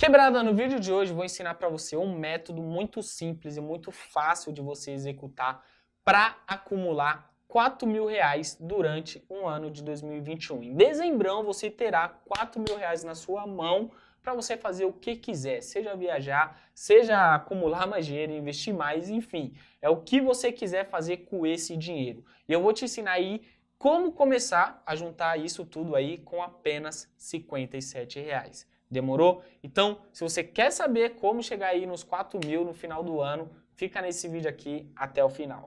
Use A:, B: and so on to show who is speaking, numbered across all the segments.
A: Quebrada, no vídeo de hoje vou ensinar para você um método muito simples e muito fácil de você executar para acumular 4 mil reais durante um ano de 2021. Em dezembro você terá 4 mil reais na sua mão para você fazer o que quiser, seja viajar, seja acumular mais dinheiro, investir mais, enfim, é o que você quiser fazer com esse dinheiro. E eu vou te ensinar aí como começar a juntar isso tudo aí com apenas 57 reais. Demorou? Então, se você quer saber como chegar aí nos 4 mil no final do ano, fica nesse vídeo aqui até o final.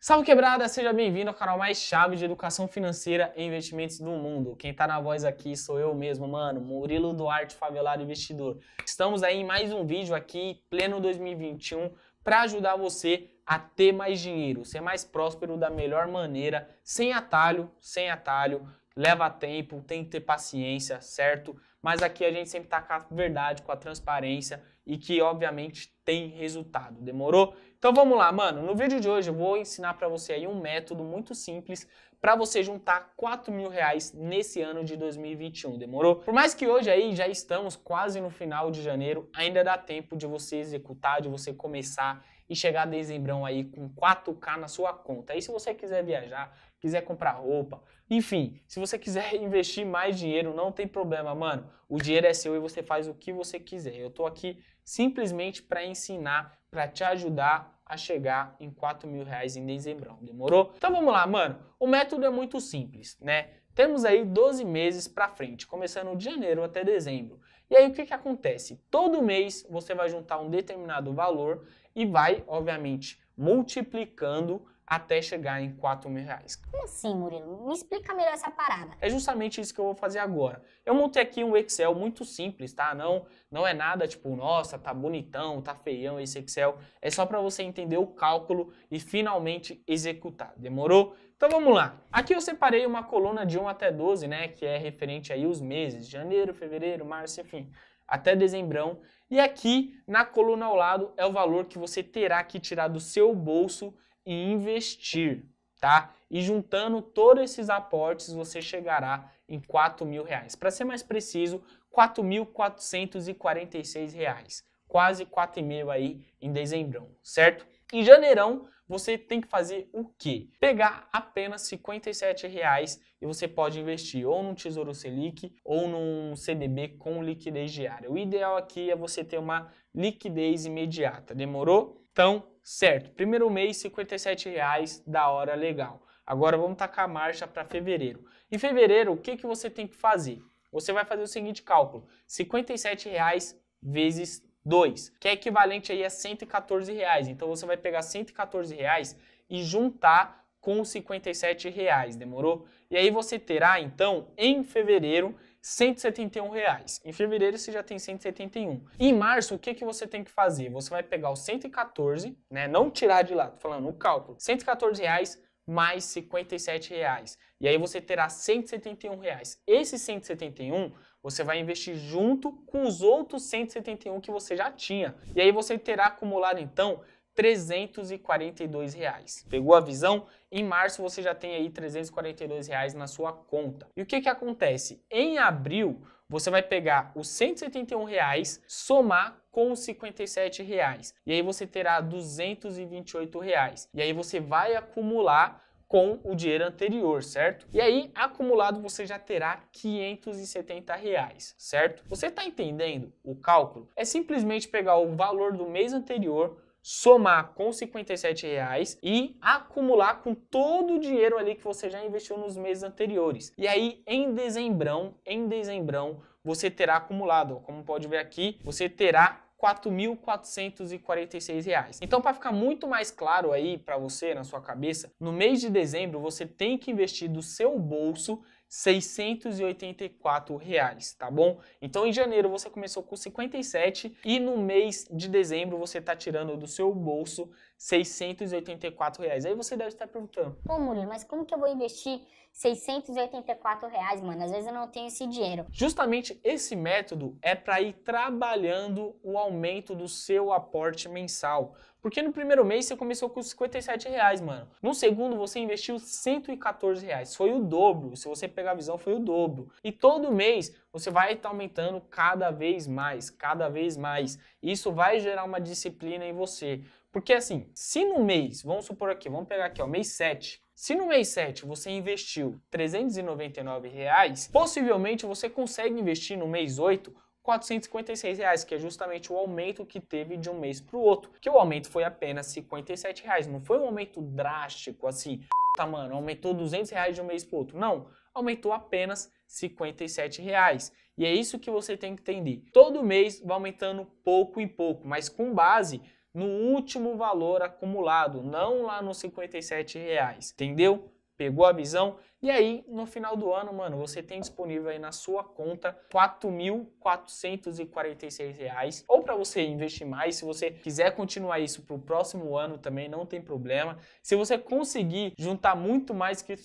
A: Salve quebrada, seja bem-vindo ao canal mais chave de educação financeira e investimentos do mundo. Quem tá na voz aqui sou eu mesmo, mano, Murilo Duarte, favelado investidor. Estamos aí em mais um vídeo aqui, pleno 2021, para ajudar você a ter mais dinheiro, ser mais próspero da melhor maneira, sem atalho, sem atalho, leva tempo, tem que ter paciência, certo? Mas aqui a gente sempre tá com a verdade, com a transparência e que obviamente tem resultado. Demorou? Então vamos lá, mano. No vídeo de hoje eu vou ensinar para você aí um método muito simples para você juntar 4 mil reais nesse ano de 2021. Demorou? Por mais que hoje aí já estamos quase no final de janeiro, ainda dá tempo de você executar, de você começar e chegar a dezembro aí com 4K na sua conta. Aí se você quiser viajar, quiser comprar roupa, enfim, se você quiser investir mais dinheiro, não tem problema, mano. O dinheiro é seu e você faz o que você quiser. Eu tô aqui simplesmente para ensinar, para te ajudar a chegar em 4 mil reais em dezembro. Demorou? Então vamos lá, mano. O método é muito simples, né? Temos aí 12 meses para frente, começando de janeiro até dezembro. E aí o que, que acontece? Todo mês você vai juntar um determinado valor e vai, obviamente, multiplicando até chegar em 4 mil reais. Como assim, Murilo? Me explica melhor essa parada. É justamente isso que eu vou fazer agora. Eu montei aqui um Excel muito simples, tá? Não, não é nada tipo, nossa, tá bonitão, tá feião esse Excel. É só para você entender o cálculo e finalmente executar. Demorou? Então vamos lá. Aqui eu separei uma coluna de 1 até 12, né, que é referente aí os meses, janeiro, fevereiro, março, enfim, até dezembrão. E aqui na coluna ao lado é o valor que você terá que tirar do seu bolso e investir, tá? E juntando todos esses aportes, você chegará em quatro mil reais. Para ser mais preciso, quatro mil quatrocentos e quarenta e seis reais, quase quatro e meio aí em dezembro, certo? Em janeirão, você tem que fazer o quê? Pegar apenas R$ 57,00 e você pode investir ou num Tesouro Selic ou num CDB com liquidez diária. O ideal aqui é você ter uma liquidez imediata. Demorou? Então, Certo, primeiro mês, R$57,00, da hora legal. Agora vamos tacar a marcha para fevereiro. Em fevereiro, o que, que você tem que fazer? Você vai fazer o seguinte cálculo, R$57,00 vezes 2, que é equivalente aí a R$114,00. Então você vai pegar R$114,00 e juntar com R$57,00, demorou? E aí você terá, então, em fevereiro, 171 reais. Em fevereiro você já tem 171. Em março, o que, que você tem que fazer? Você vai pegar os 114, né? Não tirar de lado, falando o cálculo. 114 reais mais 57 reais. E aí você terá 171 reais. Esse 171 você vai investir junto com os outros 171 que você já tinha. E aí você terá acumulado então 342 reais. Pegou a visão? Em março você já tem aí 342 reais na sua conta. E o que que acontece? Em abril você vai pegar os 171 reais, somar com os 57 reais e aí você terá 228 reais. E aí você vai acumular com o dinheiro anterior, certo? E aí, acumulado, você já terá 570 reais, certo? Você está entendendo o cálculo? É simplesmente pegar o valor do mês anterior somar com 57 reais e acumular com todo o dinheiro ali que você já investiu nos meses anteriores. E aí, em dezembrão, em dezembrão, você terá acumulado, como pode ver aqui, você terá R$ 4.446. Então, para ficar muito mais claro aí para você, na sua cabeça, no mês de dezembro você tem que investir do seu bolso 684 reais, tá bom? Então em janeiro você começou com 57 e no mês de dezembro você está tirando do seu bolso 684 reais. Aí você deve estar perguntando: Ô Murilo, mas como que eu vou investir 684 reais, mano? Às vezes eu não tenho esse dinheiro. Justamente esse método é para ir trabalhando o aumento do seu aporte mensal. Porque no primeiro mês você começou com 57 reais, mano. No segundo você investiu 114 reais. Foi o dobro. Se você pegar a visão, foi o dobro. E todo mês você vai estar tá aumentando cada vez mais, cada vez mais. Isso vai gerar uma disciplina em você. Porque assim, se no mês, vamos supor aqui, vamos pegar aqui, ó, mês 7, se no mês 7 você investiu 399 reais, possivelmente você consegue investir no mês 8 456 reais, que é justamente o aumento que teve de um mês para o outro, que o aumento foi apenas 57 reais, não foi um aumento drástico assim, tá mano, aumentou 200 reais de um mês para outro, não, aumentou apenas 57 reais. E é isso que você tem que entender. Todo mês vai aumentando pouco em pouco, mas com base no último valor acumulado, não lá nos 57 reais, entendeu? Pegou a visão? E aí, no final do ano, mano, você tem disponível aí na sua conta R$ 4.446 ou para você investir mais, se você quiser continuar isso para o próximo ano também, não tem problema. Se você conseguir juntar muito mais que R$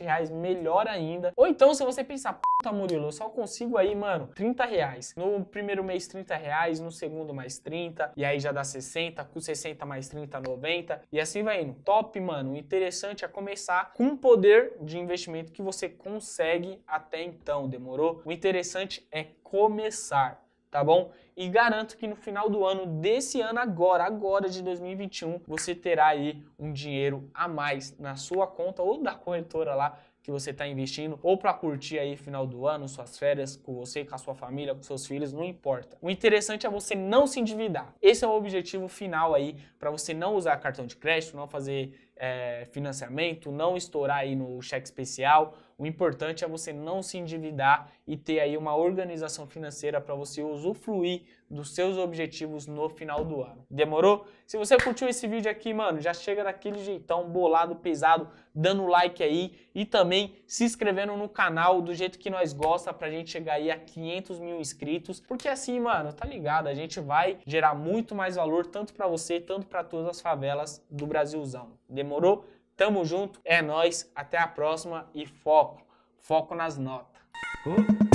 A: reais, melhor ainda. Ou então, se você pensar, puta Murilo, eu só consigo aí, mano, 30 reais. No primeiro mês, 30 reais, no segundo mais 30, e aí já dá 60, com 60 mais 30, 90, e assim vai indo. Top, mano, interessante é começar com o poder de investimento que você consegue até então, demorou? O interessante é começar, tá bom? E garanto que no final do ano, desse ano agora, agora de 2021, você terá aí um dinheiro a mais na sua conta ou da corretora lá que você está investindo, ou para curtir aí final do ano, suas férias com você, com a sua família, com seus filhos, não importa. O interessante é você não se endividar. Esse é o objetivo final aí para você não usar cartão de crédito, não fazer é, financiamento, não estourar aí no cheque especial. O importante é você não se endividar e ter aí uma organização financeira para você usufruir dos seus objetivos no final do ano. Demorou? Se você curtiu esse vídeo aqui, mano, já chega daquele jeitão bolado, pesado, dando like aí e também se inscrevendo no canal do jeito que nós gosta pra gente chegar aí a 500 mil inscritos, porque assim, mano, tá ligado? A gente vai gerar muito mais valor tanto para você, tanto para todas as favelas do Brasilzão. Demorou? Demorou? Tamo junto, é nós, até a próxima e foco. Foco nas notas. Uh.